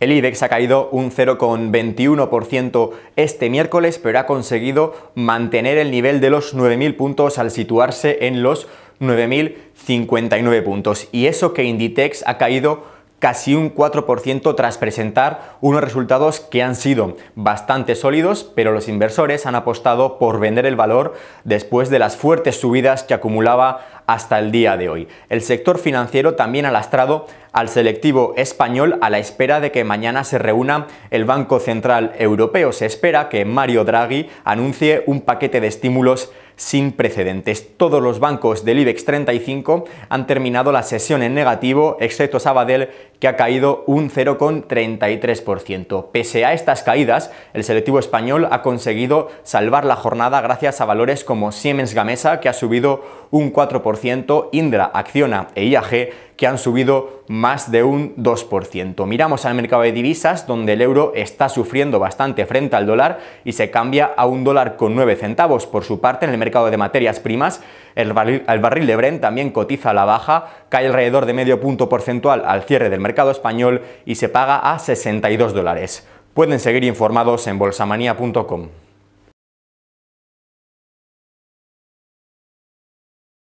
El IBEX ha caído un 0,21% este miércoles, pero ha conseguido mantener el nivel de los 9.000 puntos al situarse en los 9.059 puntos. Y eso que Inditex ha caído casi un 4% tras presentar unos resultados que han sido bastante sólidos, pero los inversores han apostado por vender el valor después de las fuertes subidas que acumulaba hasta el día de hoy. El sector financiero también ha lastrado al selectivo español a la espera de que mañana se reúna el Banco Central Europeo. Se espera que Mario Draghi anuncie un paquete de estímulos sin precedentes. Todos los bancos del IBEX 35 han terminado la sesión en negativo, excepto Sabadell, que ha caído un 0,33%. Pese a estas caídas, el selectivo español ha conseguido salvar la jornada gracias a valores como Siemens Gamesa, que ha subido un 4%, Indra, Acciona e IAG, que han subido más de un 2%. Miramos al mercado de divisas, donde el euro está sufriendo bastante frente al dólar y se cambia a un dólar con 9 centavos. Por su parte, en el mercado de materias primas. El barril, barril de Brent también cotiza a la baja, cae alrededor de medio punto porcentual al cierre del mercado español y se paga a 62 dólares. Pueden seguir informados en bolsamanía.com.